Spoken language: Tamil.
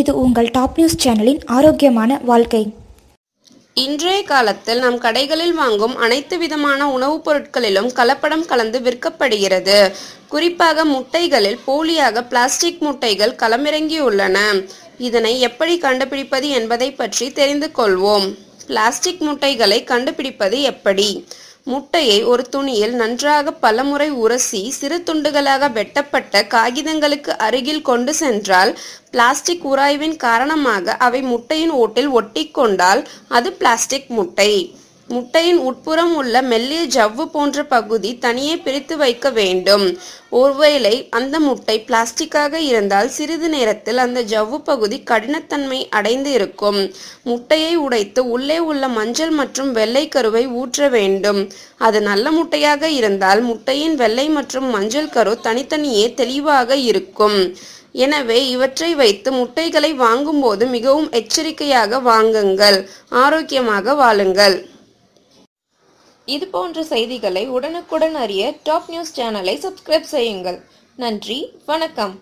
இது உங்கள் டாப் நியூஸ் சேனலின் ஆரோக்கியமான வாழ்க்கை இன்றைய காலத்தில் நம் கடைகளில் வாங்கும் அனைத்து விதமான உணவுப் பொருட்களிலும் கலப்படம் கலந்து விற்கப்படுகிறது குறிப்பாக முட்டைகளில் போலியாக பிளாஸ்டிக் முட்டைகள் களமிறங்கியுள்ளன இதனை எப்படி கண்டுபிடிப்பது என்பதை பற்றி தெரிந்து கொள்வோம் பிளாஸ்டிக் முட்டைகளை கண்டுபிடிப்பது எப்படி முட்டையை ஒரு துணியில் நன்றாக பலமுறை உரசி சிறு துண்டுகளாக வெட்டப்பட்ட காகிதங்களுக்கு அருகில் கொண்டு சென்றால் பிளாஸ்டிக் உராய்வின் காரணமாக அவை முட்டையின் ஓட்டில் ஒட்டிக்கொண்டால் அது பிளாஸ்டிக் முட்டை முட்டையின் உட்புறம் உள்ள மெல்லிய ஜவ்வு போன்ற பகுதி தனியே பிரித்து வைக்க வேண்டும் ஒருவேளை அந்த முட்டை பிளாஸ்டிக்காக இருந்தால் சிறிது நேரத்தில் அந்த ஜவ்வு பகுதி கடினத்தன்மை அடைந்து இருக்கும் முட்டையை உடைத்து உள்ளே உள்ள மஞ்சள் மற்றும் வெள்ளை கருவை ஊற்ற வேண்டும் அது நல்ல முட்டையாக இருந்தால் முட்டையின் வெள்ளை மற்றும் மஞ்சள் கரு தனித்தனியே தெளிவாக இருக்கும் எனவே இவற்றை வைத்து முட்டைகளை வாங்கும்போது மிகவும் எச்சரிக்கையாக வாங்குங்கள் ஆரோக்கியமாக வாழுங்கள் இது போன்ற செய்திகளை உடனுக்குடன் அறிய டாப் நியூஸ் சேனலை சப்ஸ்கிரைப் செய்யுங்கள் நன்றி வணக்கம்